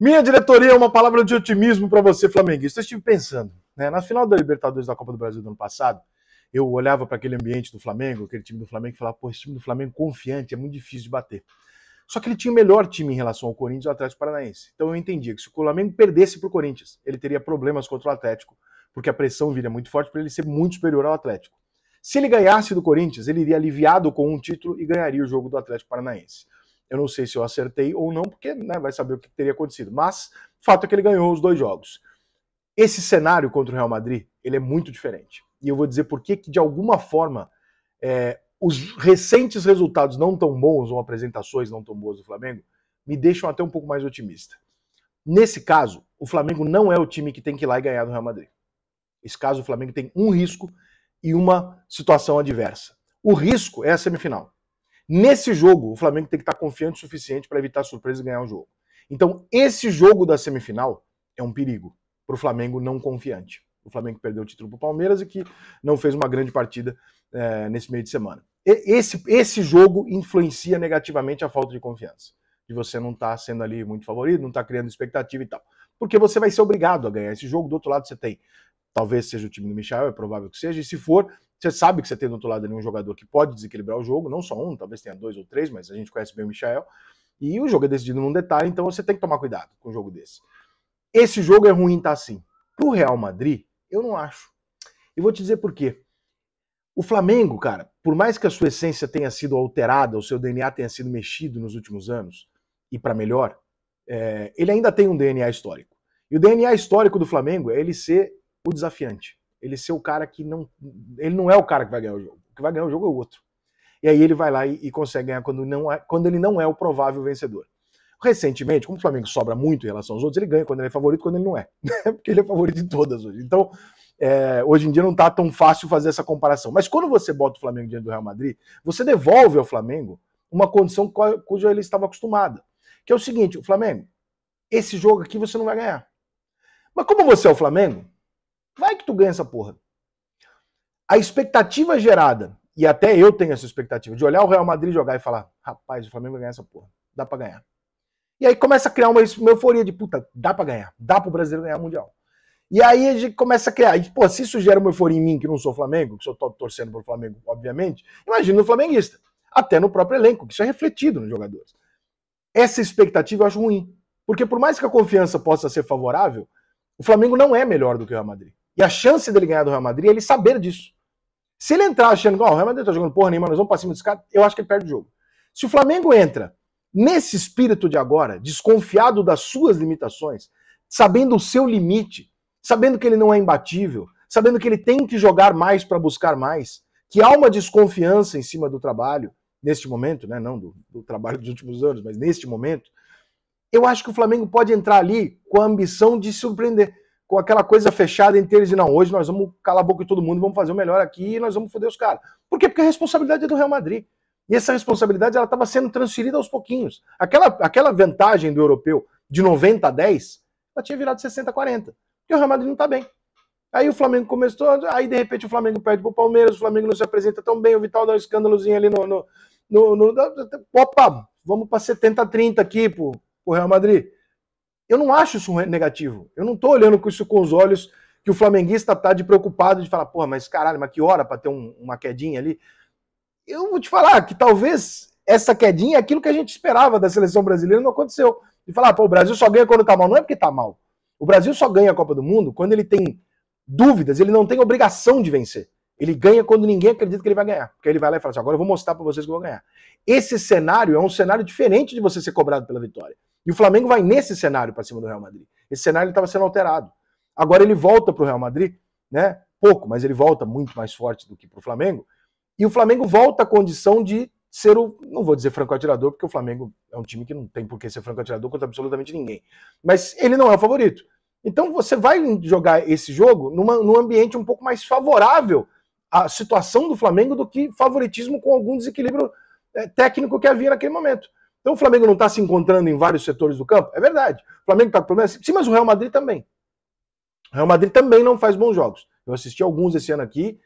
Minha diretoria, é uma palavra de otimismo para você, flamenguista. Eu estive pensando, né? Na final da Libertadores da Copa do Brasil do ano passado, eu olhava para aquele ambiente do Flamengo, aquele time do Flamengo, e falava, pô, esse time do Flamengo é confiante, é muito difícil de bater. Só que ele tinha o melhor time em relação ao Corinthians e ao Atlético Paranaense. Então eu entendia que se o Flamengo perdesse para o Corinthians, ele teria problemas contra o Atlético, porque a pressão viria muito forte para ele ser muito superior ao Atlético. Se ele ganhasse do Corinthians, ele iria aliviado com um título e ganharia o jogo do Atlético Paranaense. Eu não sei se eu acertei ou não, porque né, vai saber o que teria acontecido. Mas fato é que ele ganhou os dois jogos. Esse cenário contra o Real Madrid ele é muito diferente. E eu vou dizer por que, de alguma forma, é, os recentes resultados não tão bons, ou apresentações não tão boas do Flamengo, me deixam até um pouco mais otimista. Nesse caso, o Flamengo não é o time que tem que ir lá e ganhar do Real Madrid. Nesse caso, o Flamengo tem um risco e uma situação adversa. O risco é a semifinal. Nesse jogo, o Flamengo tem que estar confiante o suficiente para evitar surpresa e ganhar o jogo. Então, esse jogo da semifinal é um perigo para o Flamengo não confiante. O Flamengo perdeu o título para o Palmeiras e que não fez uma grande partida é, nesse meio de semana. E, esse, esse jogo influencia negativamente a falta de confiança. De você não estar tá sendo ali muito favorito, não estar tá criando expectativa e tal. Porque você vai ser obrigado a ganhar esse jogo. Do outro lado, você tem. Talvez seja o time do Michel, é provável que seja. E se for, você sabe que você tem do outro lado ali um jogador que pode desequilibrar o jogo, não só um, talvez tenha dois ou três, mas a gente conhece bem o Michel. E o jogo é decidido num detalhe, então você tem que tomar cuidado com um jogo desse. Esse jogo é ruim, tá assim. Pro Real Madrid, eu não acho. E vou te dizer por quê. O Flamengo, cara, por mais que a sua essência tenha sido alterada, o seu DNA tenha sido mexido nos últimos anos, e para melhor, é, ele ainda tem um DNA histórico. E o DNA histórico do Flamengo é ele ser o desafiante ele ser o cara que não. Ele não é o cara que vai ganhar o jogo. O que vai ganhar o jogo é o outro. E aí ele vai lá e, e consegue ganhar quando, não é, quando ele não é o provável vencedor. Recentemente, como o Flamengo sobra muito em relação aos outros, ele ganha quando ele é favorito, quando ele não é. Porque ele é favorito de todas hoje. Então, é, hoje em dia não está tão fácil fazer essa comparação. Mas quando você bota o Flamengo diante do Real Madrid, você devolve ao Flamengo uma condição cuja ele estava acostumado. Que é o seguinte, o Flamengo, esse jogo aqui você não vai ganhar. Mas como você é o Flamengo, Vai que tu ganha essa porra. A expectativa gerada, e até eu tenho essa expectativa, de olhar o Real Madrid jogar e falar: rapaz, o Flamengo vai ganhar essa porra. Dá pra ganhar. E aí começa a criar uma, euforia de puta, dá pra ganhar. Dá pro brasileiro ganhar o Mundial. E aí a gente começa a criar. E, pô, se isso gera uma euforia em mim, que não sou Flamengo, que sou torcendo pro Flamengo, obviamente, imagina o flamenguista. Até no próprio elenco, que isso é refletido nos jogadores. Essa expectativa eu acho ruim. Porque por mais que a confiança possa ser favorável, o Flamengo não é melhor do que o Real Madrid. E a chance dele ganhar do Real Madrid é ele saber disso. Se ele entrar achando que oh, o Real Madrid tá jogando porra nenhuma, nós vamos pra cima desse cara, eu acho que ele perde o jogo. Se o Flamengo entra nesse espírito de agora, desconfiado das suas limitações, sabendo o seu limite, sabendo que ele não é imbatível, sabendo que ele tem que jogar mais para buscar mais, que há uma desconfiança em cima do trabalho, neste momento, né? Não do, do trabalho dos últimos anos, mas neste momento, eu acho que o Flamengo pode entrar ali com a ambição de surpreender com aquela coisa fechada entre eles e não, hoje nós vamos calar a boca de todo mundo, vamos fazer o melhor aqui e nós vamos foder os caras. Por quê? Porque a responsabilidade é do Real Madrid. E essa responsabilidade ela estava sendo transferida aos pouquinhos. Aquela, aquela vantagem do europeu de 90 a 10, ela tinha virado 60 a 40. Porque o Real Madrid não está bem. Aí o Flamengo começou, aí de repente o Flamengo perde pro Palmeiras, o Flamengo não se apresenta tão bem, o Vital dá um escândalozinho ali no. no, no, no opa, vamos para 70 a 30 aqui pro, pro Real Madrid. Eu não acho isso negativo. Eu não estou olhando isso com os olhos que o flamenguista está de preocupado de falar, porra, mas caralho, mas que hora para ter um, uma quedinha ali. Eu vou te falar que talvez essa quedinha é aquilo que a gente esperava da seleção brasileira, não aconteceu. De falar, pô, o Brasil só ganha quando tá mal. Não é porque tá mal. O Brasil só ganha a Copa do Mundo quando ele tem dúvidas, ele não tem obrigação de vencer. Ele ganha quando ninguém acredita que ele vai ganhar. Porque ele vai lá e fala assim: agora eu vou mostrar para vocês que eu vou ganhar. Esse cenário é um cenário diferente de você ser cobrado pela vitória. E o Flamengo vai nesse cenário para cima do Real Madrid. Esse cenário estava sendo alterado. Agora ele volta para o Real Madrid, né? Pouco, mas ele volta muito mais forte do que para o Flamengo. E o Flamengo volta à condição de ser o, não vou dizer franco atirador, porque o Flamengo é um time que não tem por que ser franco atirador contra absolutamente ninguém. Mas ele não é o favorito. Então você vai jogar esse jogo numa, num ambiente um pouco mais favorável à situação do Flamengo do que favoritismo com algum desequilíbrio é, técnico que havia naquele momento. Então o Flamengo não está se encontrando em vários setores do campo? É verdade. O Flamengo está com problemas? Sim, mas o Real Madrid também. O Real Madrid também não faz bons jogos. Eu assisti alguns esse ano aqui.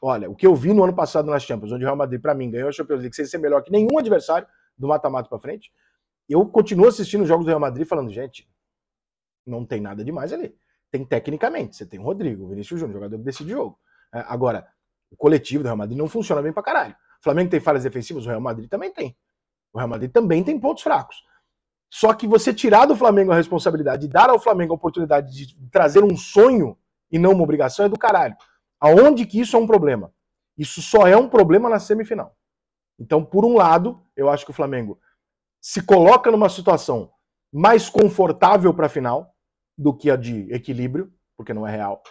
Olha, o que eu vi no ano passado nas Champions, onde o Real Madrid, para mim, ganhou a Champions League sem ser melhor que nenhum adversário do mata-mata para frente. Eu continuo assistindo os jogos do Real Madrid falando, gente, não tem nada demais ali. Tem tecnicamente, você tem o Rodrigo, o Vinícius Júnior, jogador que decide jogo. É, agora, o coletivo do Real Madrid não funciona bem para caralho. O Flamengo tem falhas defensivas, o Real Madrid também tem. O Real Madrid também tem pontos fracos. Só que você tirar do Flamengo a responsabilidade e dar ao Flamengo a oportunidade de trazer um sonho e não uma obrigação é do caralho. Aonde que isso é um problema? Isso só é um problema na semifinal. Então, por um lado, eu acho que o Flamengo se coloca numa situação mais confortável para a final do que a de equilíbrio, porque não é real.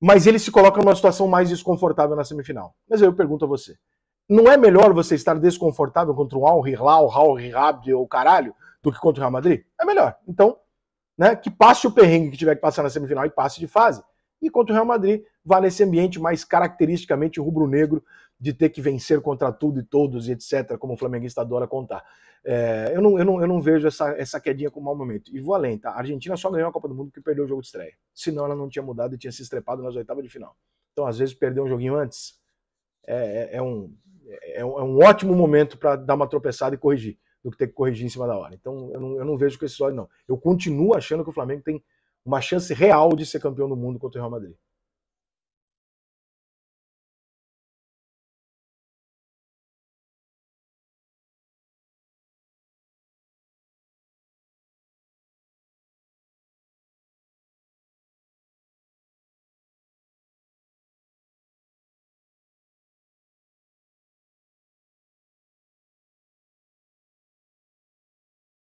Mas ele se coloca numa situação mais desconfortável na semifinal. Mas aí eu pergunto a você: não é melhor você estar desconfortável contra o Al Hilal, Al Rabd ou caralho, do que contra o Real Madrid? É melhor. Então, né, que passe o perrengue que tiver que passar na semifinal e passe de fase. E contra o Real Madrid, vá nesse ambiente mais caracteristicamente rubro-negro, de ter que vencer contra tudo e todos e etc., como o flamenguista adora contar. É, eu, não, eu, não, eu não vejo essa, essa quedinha como um mau momento. E vou além, tá? A Argentina só ganhou a Copa do Mundo porque perdeu o jogo de estreia. Senão ela não tinha mudado e tinha se estrepado nas oitavas de final. Então, às vezes, perder um joguinho antes é, é, é um, é, é, é, um ótimo momento para dar uma tropeçada e corrigir, do que ter que corrigir em cima da hora. Então eu não, eu não vejo com esse olho, não. Eu continuo achando que o Flamengo tem uma chance real de ser campeão do mundo contra o Real Madrid.